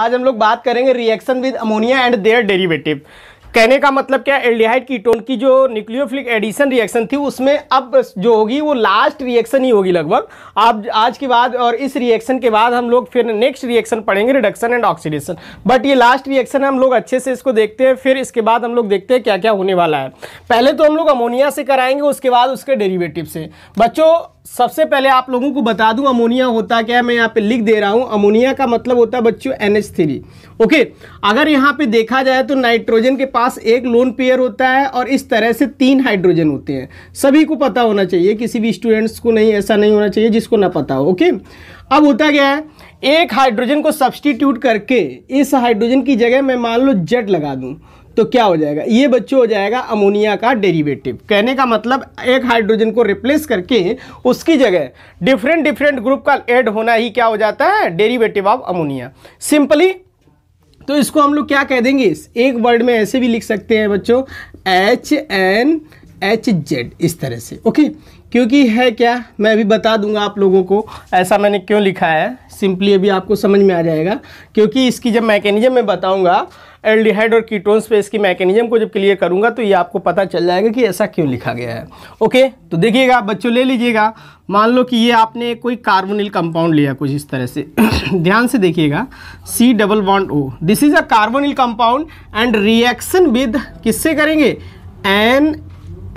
आज हम लोग बात करेंगे reaction with ammonia and their derivative कहने का मतलब क्या एल्डिहाइड कीटोन की जो न्यूक्लियोफिलिक एडिशन रिएक्शन थी उसमें अब जो होगी वो लास्ट रिएक्शन ही होगी लगभग आप आज के बाद और इस रिएक्शन के बाद हम लोग फिर नेक्स्ट रिएक्शन पढ़ेंगे रिडक्शन एंड ऑक्सीडेशन बट ये लास्ट रिएक्शन हम लोग अच्छे से इसको देखते हैं फिर इसके बाद हम लोग देखते हैं क्या क्या होने वाला है पहले तो हम लोग अमोनिया से कराएंगे उसके बाद उसके डेरिवेटिव से बच्चों सबसे पहले आप लोगों को बता दूं अमोनिया होता क्या है मैं यहाँ पे लिख दे रहा हूँ अमोनिया का मतलब होता है बच्चों एन ओके अगर यहाँ पे देखा जाए तो नाइट्रोजन के पास पास एक लोन पेयर होता है और इस तरह से तीन हाइड्रोजन होते हैं सभी को पता होना चाहिए किसी भी स्टूडेंट्स को नहीं ऐसा नहीं होना चाहिए जिसको ना पता हो ओके अब होता क्या है एक हाइड्रोजन को सब्सटीट्यूट करके इस हाइड्रोजन की जगह मैं मान लो जेड लगा दूँ तो क्या हो जाएगा ये बच्चों हो जाएगा अमोनिया का डेरिवेटिव कहने का मतलब एक हाइड्रोजन को रिप्लेस करके उसकी जगह डिफरेंट डिफरेंट ग्रुप का ऐड होना ही क्या हो जाता है डेरिवेटिव ऑफ अमोनिया सिंपली तो इसको हम लोग क्या कह देंगे एक वर्ड में ऐसे भी लिख सकते हैं बच्चों एच एन एच जेड इस तरह से ओके क्योंकि है क्या मैं अभी बता दूंगा आप लोगों को ऐसा मैंने क्यों लिखा है सिंपली अभी आपको समझ में आ जाएगा क्योंकि इसकी जब मैकेनिज्म मैं बताऊंगा एल्डिहाइड और कीटोन्स पे इसकी मैकेनिज्म को जब क्लियर करूंगा तो ये आपको पता चल जाएगा कि ऐसा क्यों लिखा गया है ओके तो देखिएगा बच्चों ले लीजिएगा मान लो कि ये आपने कोई कार्बोनिल कंपाउंड लिया कुछ इस तरह से ध्यान से देखिएगा C double bond O this is a carbonyl compound and reaction with किससे करेंगे एन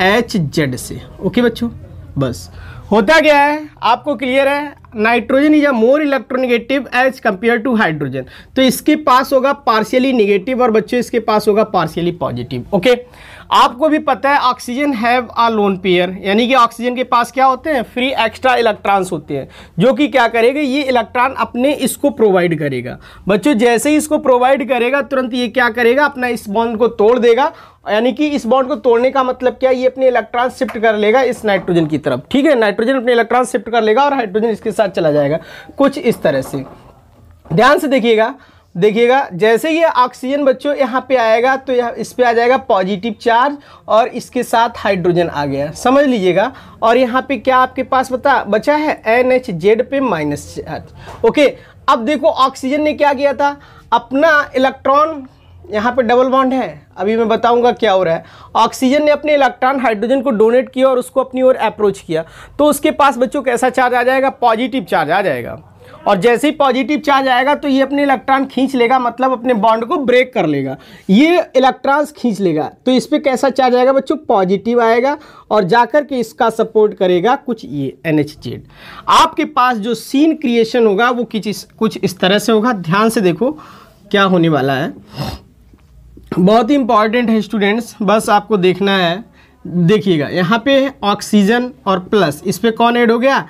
एच जेड से ओके बच्चों बस होता क्या है आपको क्लियर है nitrogen is a more electronegative as compare to hydrogen तो इसके पास होगा पार्शियली निगेटिव और बच्चों इसके पास होगा पार्शियली पॉजिटिव ओके okay? आपको भी पता है oxygen have a lone pair यानी कि ऑक्सीजन के पास क्या होते हैं फ्री एक्स्ट्रा इलेक्ट्रॉन्स होते हैं जो कि क्या करेगा ये इलेक्ट्रॉन अपने इसको प्रोवाइड करेगा बच्चों जैसे ही इसको प्रोवाइड करेगा तुरंत ये क्या करेगा अपना इस बॉन्ड को तोड़ देगा यानी कि इस बॉन्ड को तोड़ने का मतलब क्या है ये अपने इलेक्ट्रॉन शिफ्ट कर लेगा इस नाइट्रोजन की तरफ ठीक है नाइट्रोजन अपने इलेक्ट्रॉन शिफ्ट कर लेगा और हाइड्रोजन इसके साथ चला जाएगा कुछ इस तरह से ध्यान से देखिएगा देखिएगा जैसे ये ऑक्सीजन बच्चों यहाँ पे आएगा तो यह इस पर आ जाएगा पॉजिटिव चार्ज और इसके साथ हाइड्रोजन आ गया समझ लीजिएगा और यहाँ पे क्या आपके पास बता बचा है एन एच जेड पे माइनस चार्ज ओके अब देखो ऑक्सीजन ने क्या किया था अपना इलेक्ट्रॉन यहाँ पे डबल बॉन्ड है अभी मैं बताऊंगा क्या हो रहा है ऑक्सीजन ने अपने इलेक्ट्रॉन हाइड्रोजन को डोनेट किया और उसको अपनी ओर अप्रोच किया तो उसके पास बच्चों कैसा चार्ज आ जाएगा पॉजिटिव चार्ज आ जाएगा और जैसे ही पॉजिटिव चार्ज आएगा तो ये अपने इलेक्ट्रॉन खींच लेगा मतलब अपने बॉन्ड को ब्रेक कर लेगा ये इलेक्ट्रॉन्स खींच लेगा तो इस पर कैसा चार्ज आएगा बच्चों पॉजिटिव आएगा और जाकर के इसका सपोर्ट करेगा कुछ ये एन आपके पास जो सीन क्रिएशन होगा वो किस कुछ इस तरह से होगा ध्यान से देखो क्या होने वाला है बहुत ही इंपॉर्टेंट है स्टूडेंट्स बस आपको देखना है देखिएगा यहाँ पे ऑक्सीजन और प्लस इस पर कौन ऐड हो गया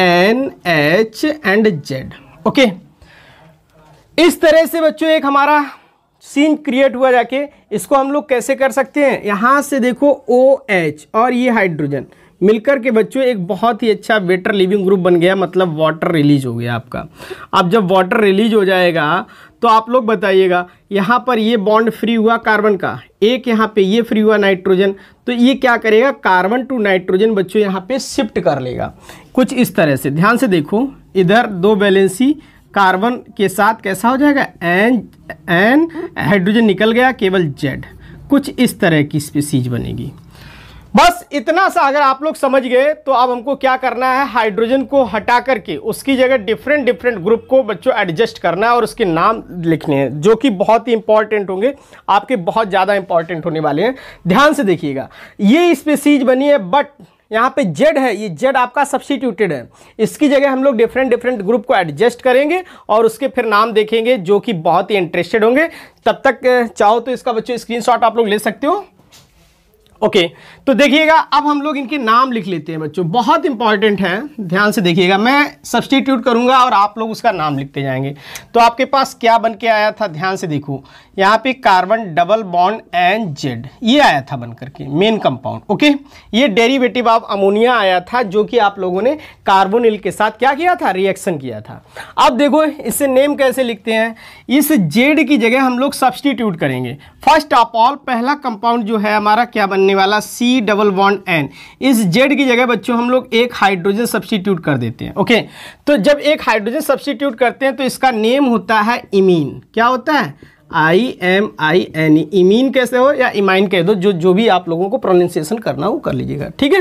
N H and Z okay इस तरह से बच्चों एक हमारा सीन क्रिएट हुआ जाके इसको हम लोग कैसे कर सकते हैं यहां से देखो ओ OH एच और ये हाइड्रोजन मिलकर के बच्चों एक बहुत ही अच्छा वेटर लिविंग ग्रुप बन गया मतलब वाटर रिलीज हो गया आपका अब जब वाटर रिलीज हो जाएगा तो आप लोग बताइएगा यहाँ पर ये बॉन्ड फ्री हुआ कार्बन का एक यहाँ पे ये फ्री हुआ नाइट्रोजन तो ये क्या करेगा कार्बन टू नाइट्रोजन बच्चों यहाँ पे शिफ्ट कर लेगा कुछ इस तरह से ध्यान से देखो इधर दो बैलेंसी कार्बन के साथ कैसा हो जाएगा एन एन हाइड्रोजन निकल गया केवल जेड कुछ इस तरह की स्पीसीज बनेगी बस इतना सा अगर आप लोग समझ गए तो अब हमको क्या करना है हाइड्रोजन को हटा करके उसकी जगह डिफरेंट डिफरेंट ग्रुप को बच्चों एडजस्ट करना है और उसके नाम लिखने हैं जो कि बहुत ही इंपॉर्टेंट होंगे आपके बहुत ज़्यादा इंपॉर्टेंट होने वाले हैं ध्यान से देखिएगा ये स्पेसीज बनी है बट यहाँ पे जेड है ये जेड आपका सब्सिट्यूटेड है इसकी जगह हम लोग डिफरेंट डिफरेंट ग्रुप को एडजस्ट करेंगे और उसके फिर नाम देखेंगे जो कि बहुत ही इंटरेस्टेड होंगे तब तक चाहो तो इसका बच्चों स्क्रीनशॉट आप लोग ले सकते हो ओके तो देखिएगा अब हम लोग इनके नाम लिख लेते हैं बच्चों बहुत इंपॉर्टेंट है ध्यान से देखिएगा मैं सब्सटीट्यूट करूंगा और आप लोग उसका नाम लिखते जाएंगे तो आपके पास क्या बन के आया था ध्यान से देखो यहाँ पे carbon double bond N Z ये आया था बन करके मेन कंपाउंड ओके ये डेरिवेटिव ऑफ अमोनिया आया था जो कि आप लोगों ने कार्बोनिल के साथ क्या किया था रिएक्शन किया था अब देखो इससे नेम कैसे लिखते हैं इस जेड की जगह हम लोग सब्सटीट्यूट करेंगे फर्स्ट ऑफ ऑल पहला कंपाउंड जो है हमारा क्या बनना बनने वाला सी डबल बॉन्ड एन इस जेड की जगह बच्चों हम लोग एक हाइड्रोजन सब्सटीट्यूट कर देते हैं ओके तो जब एक हाइड्रोजन सब्सटीट्यूट करते हैं तो इसका नेम होता है इमीन क्या होता है I M I N E imine कैसे हो या इमाइन कह दो जो जो भी आप लोगों को प्रोनाउंसिएशन करना हो कर लीजिएगा ठीक है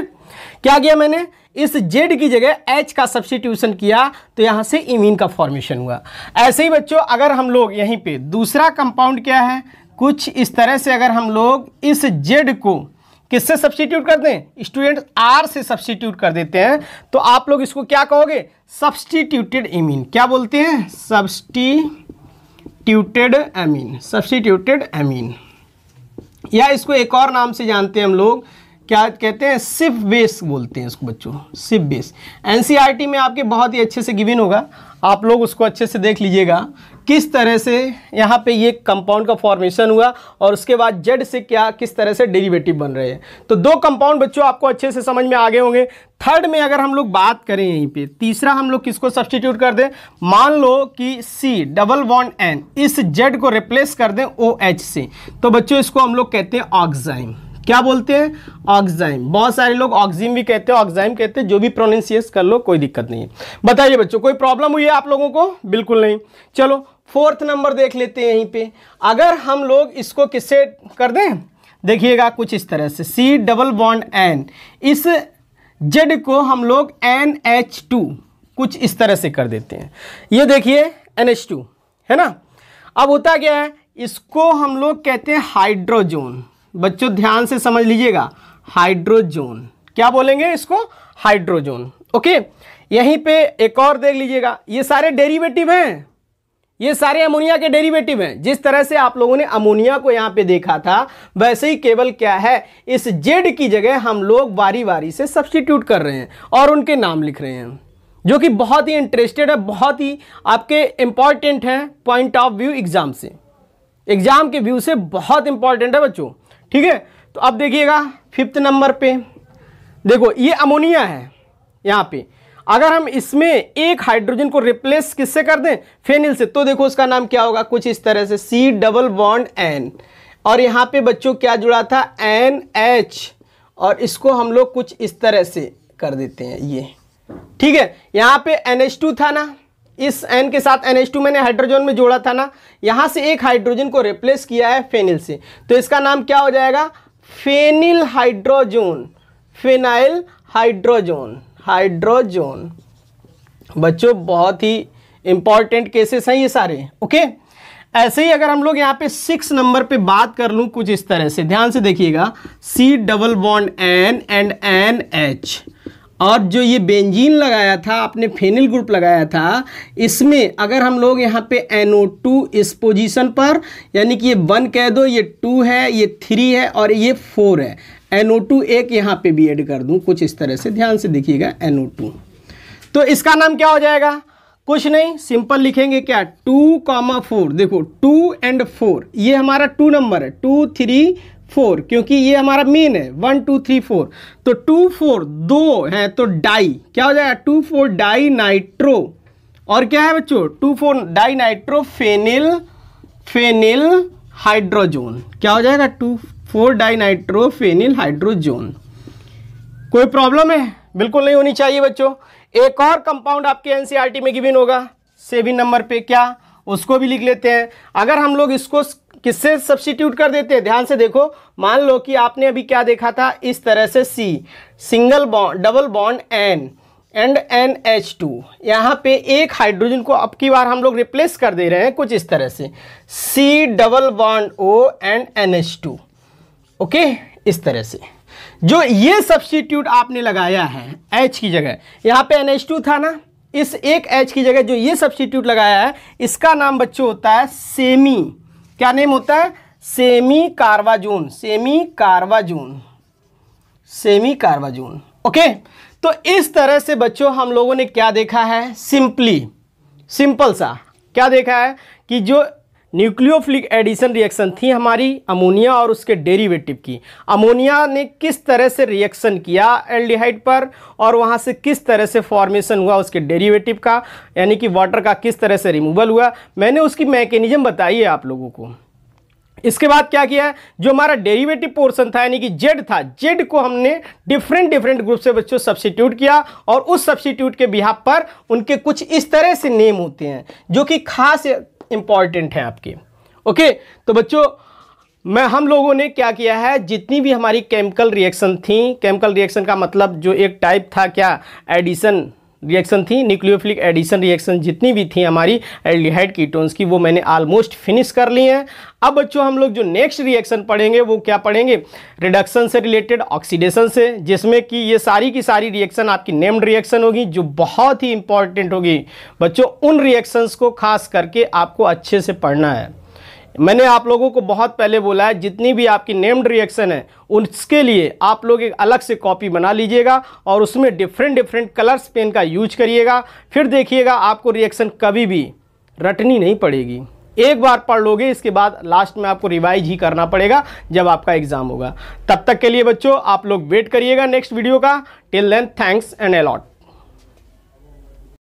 क्या किया मैंने इस जेड की जगह एच का सब्सटीट्यूशन किया तो यहाँ से इमीन का फॉर्मेशन हुआ ऐसे ही बच्चों अगर हम लोग यहीं पे दूसरा कंपाउंड क्या है कुछ इस तरह से अगर हम लोग इस जेड को किससे सब्सटीट्यूट कर दें स्टूडेंट आर से सब्सटीट्यूट कर देते हैं तो आप लोग इसको क्या कहोगे सब्सटीट्यूटेड एमीन क्या बोलते हैं सब्सटीट्यूटेड एमीन सब्सटीट्यूटेड एमीन या इसको एक और नाम से जानते हैं हम लोग क्या कहते हैं सिप बेस बोलते हैं इसको बच्चों सिप बेस एनसीईआरटी में आपके बहुत ही अच्छे से गिविन होगा आप लोग उसको अच्छे से देख लीजिएगा किस तरह से यहाँ पे ये कंपाउंड का फॉर्मेशन हुआ और उसके बाद जेड से क्या किस तरह से डेरिवेटिव बन रहे हैं तो दो कंपाउंड बच्चों आपको अच्छे से समझ में आगे होंगे थर्ड में अगर हम लोग बात करें यहीं पे तीसरा हम लोग किसको सब्सटीट्यूट कर दें मान लो कि सी डबल वन एन इस जेड को रिप्लेस कर दें ओ OH से तो बच्चों इसको हम लोग कहते हैं ऑक्साइम क्या बोलते हैं ऑक्जाइम बहुत सारे लोग ऑक्जिम भी कहते हैं ऑक्जाइम कहते हैं जो भी प्रोनाउंसिएस कर लो कोई दिक्कत नहीं है बताइए बच्चों कोई प्रॉब्लम हुई है आप लोगों को बिल्कुल नहीं चलो फोर्थ नंबर देख लेते हैं यहीं पे अगर हम लोग इसको किससे कर दें देखिएगा कुछ इस तरह से सी डबल बॉन्ड एन इस जेड को हम लोग एन एच टू कुछ इस तरह से कर देते हैं ये देखिए एन एच टू है ना अब होता क्या है इसको हम लोग कहते हैं हाइड्रोजोन बच्चों ध्यान से समझ लीजिएगा हाइड्रोजोन क्या बोलेंगे इसको हाइड्रोजोन ओके यहीं पे एक और देख लीजिएगा ये सारे डेरिवेटिव हैं ये सारे अमोनिया के डेरिवेटिव हैं जिस तरह से आप लोगों ने अमोनिया को यहाँ पे देखा था वैसे ही केवल क्या है इस जेड की जगह हम लोग बारी बारी से सब्सटीट्यूट कर रहे हैं और उनके नाम लिख रहे हैं जो कि बहुत ही इंटरेस्टेड है बहुत ही आपके इम्पॉर्टेंट हैं पॉइंट ऑफ व्यू एग्ज़ाम से एग्ज़ाम के व्यू से बहुत इंपॉर्टेंट है बच्चों ठीक है तो अब देखिएगा फिफ्थ नंबर पे देखो ये अमोनिया है यहाँ पे अगर हम इसमें एक हाइड्रोजन को रिप्लेस किससे कर दें फेनिल से तो देखो उसका नाम क्या होगा कुछ इस तरह से सी डबल बॉन्ड एन और यहाँ पे बच्चों क्या जुड़ा था एन एच और इसको हम लोग कुछ इस तरह से कर देते हैं ये ठीक है यहाँ पे एन एच टू था ना इस एन के साथ एन एच टू मैंने हाइड्रोजन में जोड़ा था ना यहाँ से एक हाइड्रोजन को रिप्लेस किया है फेनिल से तो इसका नाम क्या हो जाएगा phenyl hydrazone phenyl hydrazone hydrazone बच्चों बहुत ही इंपॉर्टेंट केसेस हैं ये सारे ओके ऐसे ही अगर हम लोग यहां पे सिक्स नंबर पे बात कर लू कुछ इस तरह से ध्यान से देखिएगा C double bond N and N H और जो ये बेंजीन लगाया था आपने फेनिल ग्रुप लगाया था इसमें अगर हम लोग यहाँ पे NO2 टू इस पोजीशन पर यानी कि ये वन कह दो ये टू है ये थ्री है और ये फोर है NO2 टू एक यहाँ पे भी ऐड कर दूँ कुछ इस तरह से ध्यान से देखिएगा NO2 टू तो इसका नाम क्या हो जाएगा कुछ नहीं सिंपल लिखेंगे क्या टू कॉमा फोर देखो टू एंड फोर ये हमारा टू नंबर है टू थ्री फोर क्योंकि ये हमारा मेन है वन टू थ्री फोर तो टू फोर दो है तो डाई क्या हो जाएगा टू फोर डाई नाइट्रो और क्या है बच्चों two four dinitro phenyl phenyl hydrazone क्या हो जाएगा two four dinitro phenyl hydrazone कोई प्रॉब्लम है बिल्कुल नहीं होनी चाहिए बच्चों एक और कंपाउंड आपके एनसीईआरटी e में गिवन होगा सेवन नंबर पे क्या उसको भी लिख लेते हैं अगर हम लोग इसको किससे सब्सिट्यूट कर देते हैं ध्यान से देखो मान लो कि आपने अभी क्या देखा था इस तरह से C single bond double bond N and N H two यहाँ पे एक हाइड्रोजन को अब की बार हम लोग रिप्लेस कर दे रहे हैं कुछ इस तरह से C double bond O and N H two okay इस तरह से जो ये सब्सटीट्यूट आपने लगाया है एच की जगह यहाँ पे एन एच टू था ना इस एक एच की जगह जो ये सब्सिट्यूट लगाया है इसका नाम बच्चों होता है सेमी क्या नेम होता है semicarbazone semicarbazone semicarbazone okay तो इस तरह से बच्चों हम लोगों ने क्या देखा है सिंपली सिंपल सा क्या देखा है कि जो न्यूक्लियोफिलिक एडिशन रिएक्शन थी हमारी अमोनिया और उसके डेरिवेटिव की अमोनिया ने किस तरह से रिएक्शन किया एल्डिहाइड पर और वहाँ से किस तरह से फॉर्मेशन हुआ उसके डेरिवेटिव का यानी कि वाटर का किस तरह से रिमूवल हुआ मैंने उसकी मैकेनिज्म बताई है आप लोगों को इसके बाद क्या किया जो हमारा डेरिवेटिव पोर्शन था यानी कि जेड था जेड को हमने डिफरेंट डिफरेंट ग्रुप से बच्चों सब्सिट्यूट किया और उस सब्सिट्यूट के बिहार पर उनके कुछ इस तरह से नेम होते हैं जो कि खास इम्पॉर्टेंट हैं आपके ओके तो बच्चों मैं हम लोगों ने क्या किया है जितनी भी हमारी केमिकल रिएक्शन थी केमिकल रिएक्शन का मतलब जो एक टाइप था क्या एडिशन रिएक्शन थी न्यूक्लियोफिलिक एडिशन रिएक्शन जितनी भी थी हमारी एल्डिहाइड कीटोन्स की वो मैंने ऑलमोस्ट फिनिश कर ली है अब बच्चों हम लोग जो नेक्स्ट रिएक्शन पढ़ेंगे वो क्या पढ़ेंगे रिडक्शन से रिलेटेड ऑक्सीडेशन से जिसमें कि ये सारी की सारी रिएक्शन आपकी नेम्ड रिएक्शन होगी जो बहुत ही इंपॉर्टेंट होगी बच्चों उन रिएक्शंस को खास करके आपको अच्छे से पढ़ना है मैंने आप लोगों को बहुत पहले बोला है जितनी भी आपकी नेम्ड रिएक्शन है उसके लिए आप लोग एक अलग से कॉपी बना लीजिएगा और उसमें डिफरेंट डिफरेंट कलर्स पेन का यूज करिएगा फिर देखिएगा आपको रिएक्शन कभी भी रटनी नहीं पड़ेगी एक बार पढ़ लोगे इसके बाद लास्ट में आपको रिवाइज ही करना पड़ेगा जब आपका एग्ज़ाम होगा तब तक के लिए बच्चों आप लोग वेट करिएगा नेक्स्ट वीडियो का till then thanks and allot